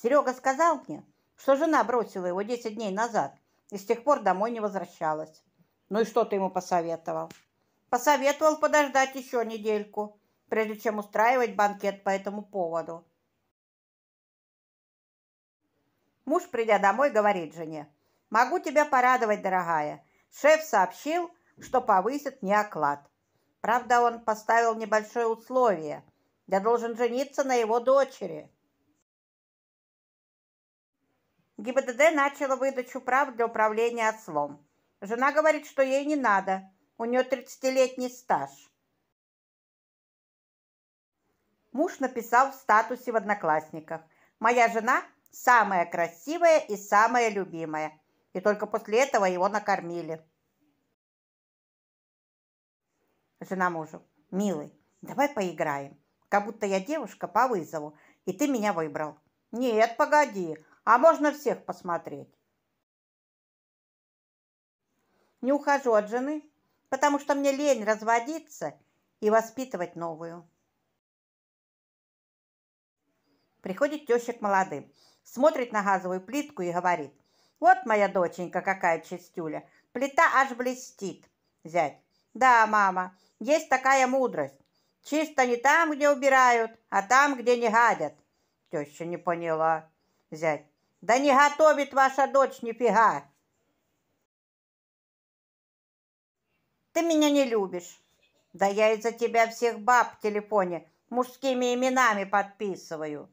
Серега сказал мне, что жена бросила его 10 дней назад и с тех пор домой не возвращалась. Ну и что ты ему посоветовал? Посоветовал подождать еще недельку, прежде чем устраивать банкет по этому поводу. Муж, придя домой, говорит жене, «Могу тебя порадовать, дорогая. Шеф сообщил, что повысит мне оклад. Правда, он поставил небольшое условие. Я должен жениться на его дочери». ГИБДД начала выдачу прав для управления ослом. Жена говорит, что ей не надо. У нее 30-летний стаж. Муж написал в статусе в «Одноклассниках». «Моя жена самая красивая и самая любимая». И только после этого его накормили. Жена мужу. «Милый, давай поиграем. Как будто я девушка по вызову, и ты меня выбрал». «Нет, погоди, а можно всех посмотреть. Не ухожу от жены, потому что мне лень разводиться и воспитывать новую. Приходит теща к молодым, смотрит на газовую плитку и говорит, «Вот моя доченька какая чистюля, плита аж блестит, зять». «Да, мама, есть такая мудрость. Чисто не там, где убирают, а там, где не гадят». Теща не поняла, зять. Да не готовит ваша дочь нифига. Ты меня не любишь. Да я из-за тебя всех баб в телефоне мужскими именами подписываю.